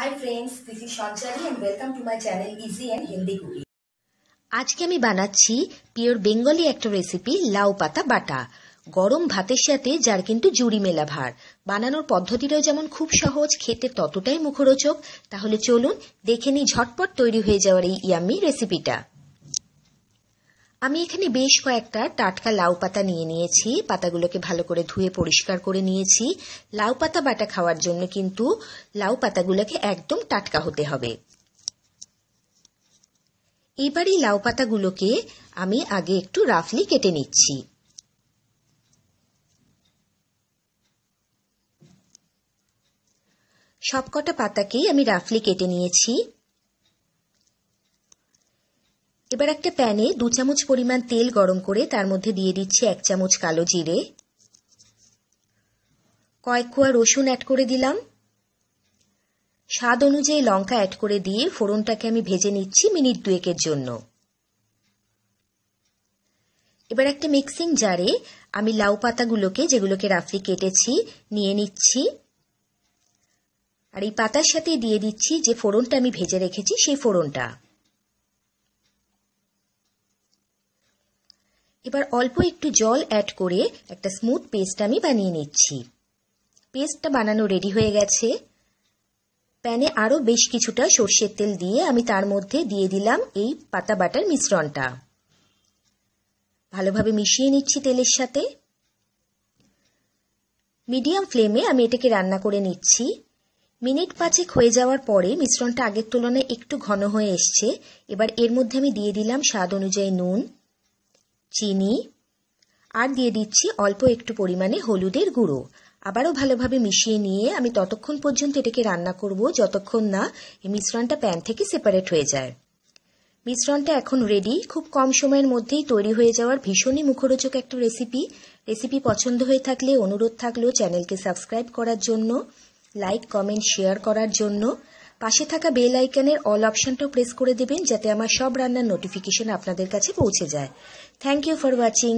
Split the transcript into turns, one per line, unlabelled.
high friends this is Sanchari and welcome to my channel easy healthy cooking আজকে আমি বানাচ্ছি pure Bengali একটা recipe লাউ পাতা বাটা গরম ভাতের সাথে যার কিন্তু জুড়ি মেলা ভার বানানোর পদ্ধতিটাও যেমন খুব সহজ খেতে ততটাই মুখরোচক তাহলে চলুন দেখে নিই ঝটপট তৈরি হয়ে যাওয়ার এই ইয়াম্মি রেসিপিটা আমি এখানে বেশ কয়েকটা টাটকা লাউ পাতা নিয়ে নিয়েছি পাতাগুলোকে ভালো করে ধুয়ে পরিষ্কার করে নিয়েছি লাউ পাতা বাটা খাওয়ার জন্য কিন্তু লাউ পাতাগুলোকে একদম টাটকা হতে হবে এবার লাউ পাতাগুলোকে আমি আগে একটু রাফলি কেটে নিচ্ছি সবকটা পাতাকেই আমি রাফলি কেটে নিয়েছি এবার একটা প্যানে দু চামচ পরিমাণ তেল গরম করে তার মধ্যে দিয়ে দিচ্ছি এক চামচ কালো জিরে কয়েক কোয়া রসুন অ্যাড করে দিলাম স্বাদ অনুযায়ী লঙ্কা অ্যাড করে দিয়ে ফোড়নটাকে আমি ভেজে নিচ্ছি মিনিট দুয়েকের জন্য এবার একটা মিক্সিং জারে আমি লাউ পাতাগুলোকে যেগুলোকে রাফলি কেটেছি নিয়ে নিচ্ছি আর এই পাতার সাথে দিয়ে দিচ্ছি যে ফোড়নটা আমি ভেজে রেখেছি সেই ফোড়নটা এবার অল্প একটু জল অ্যাড করে একটা স্মুথ পেস্ট আমি বানিয়ে নিচ্ছি পেস্টটা বানানো রেডি হয়ে গেছে প্যানে আরও বেশ কিছুটা সর্ষের তেল দিয়ে আমি তার মধ্যে দিয়ে দিলাম এই পাতা বাটার মিশ্রণটা ভালোভাবে মিশিয়ে নিচ্ছি তেলের সাথে মিডিয়াম ফ্লেমে আমি এটাকে রান্না করে নিচ্ছি মিনিট পাঁচেক হয়ে যাওয়ার পরে মিশ্রণটা আগের তুলনায় একটু ঘন হয়ে এসছে এবার এর মধ্যে আমি দিয়ে দিলাম স্বাদ অনুযায়ী নুন চিনি আর দিয়ে দিচ্ছি অল্প একটু পরিমাণে হলুদের গুঁড়ো আবারও ভালোভাবে মিশিয়ে নিয়ে আমি ততক্ষণ পর্যন্ত এটাকে রান্না করব যতক্ষণ না এই মিশ্রণটা প্যান থেকে সেপারেট হয়ে যায় মিশ্রণটা এখন রেডি খুব কম সময়ের মধ্যেই তৈরি হয়ে যাওয়ার ভীষণই মুখরোচক একটা রেসিপি রেসিপি পছন্দ হয়ে থাকলে অনুরোধ থাকলেও চ্যানেলকে সাবস্ক্রাইব করার জন্য লাইক কমেন্ট শেয়ার করার জন্য পাশে থাকা বেল আইকনের অল অপশনটাও প্রেস করে দেবেন যাতে আমার সব রান্নার নোটিফিকেশন আপনাদের কাছে পৌঁছে যায় থ্যাংক ইউ ফর ওয়াচিং